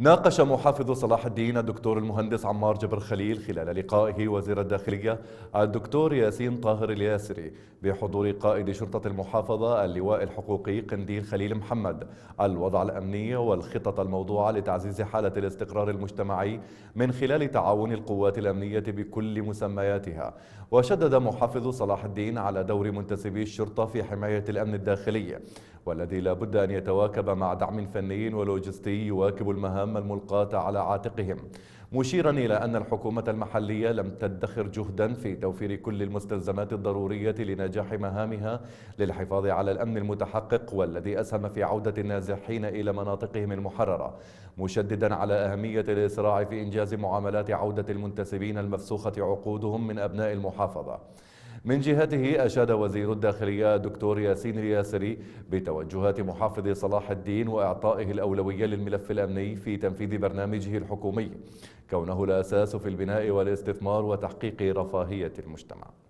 ناقش محافظ صلاح الدين الدكتور المهندس عمار جبر خليل خلال لقائه وزير الداخلية الدكتور ياسين طاهر الياسري بحضور قائد شرطة المحافظة اللواء الحقوقي قنديل خليل محمد الوضع الأمني والخطط الموضوعة لتعزيز حالة الاستقرار المجتمعي من خلال تعاون القوات الأمنية بكل مسمياتها وشدد محافظ صلاح الدين على دور منتسبي الشرطة في حماية الأمن الداخلي والذي لا بد أن يتواكب مع دعم فني ولوجستي يواكب المهام الملقاة على عاتقهم مشيرا إلى أن الحكومة المحلية لم تدخر جهدا في توفير كل المستلزمات الضرورية لنجاح مهامها للحفاظ على الأمن المتحقق والذي أسهم في عودة النازحين إلى مناطقهم المحررة مشددا على أهمية الإسراع في إنجاز معاملات عودة المنتسبين المفسوخة عقودهم من أبناء المحافظة من جهته أشاد وزير الداخلية دكتور ياسين الياسري بتوجهات محافظ صلاح الدين وإعطائه الأولوية للملف الأمني في تنفيذ برنامجه الحكومي كونه الأساس في البناء والاستثمار وتحقيق رفاهية المجتمع